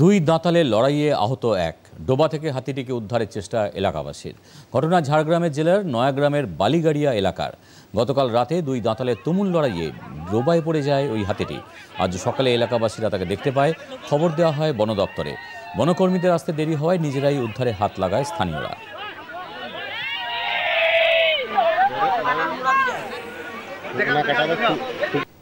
দুই দাঁতালে লড়াইয়ে আহত এক ডোবা থেকে হাতিটিকে উদ্ধারের চেষ্টা এলাকাবাসীর ঘটনা ঝাড়গ্রামের জেলার নয়াগ্রামের বালিগাড়িয়া এলাকার গতকাল রাতে দুই দাঁতালে তুমুল লড়াইয়ে ডোবায় পড়ে যায় ওই হাতিটি আজ সকালে এলাকাবাসীরা তাকে দেখতে পায় খবর দেওয়া হয় বন দপ্তরে বনকর্মীদের আসতে দেরি হওয়ায় নিজেরাই উদ্ধারে হাত লাগায় স্থানীয়রা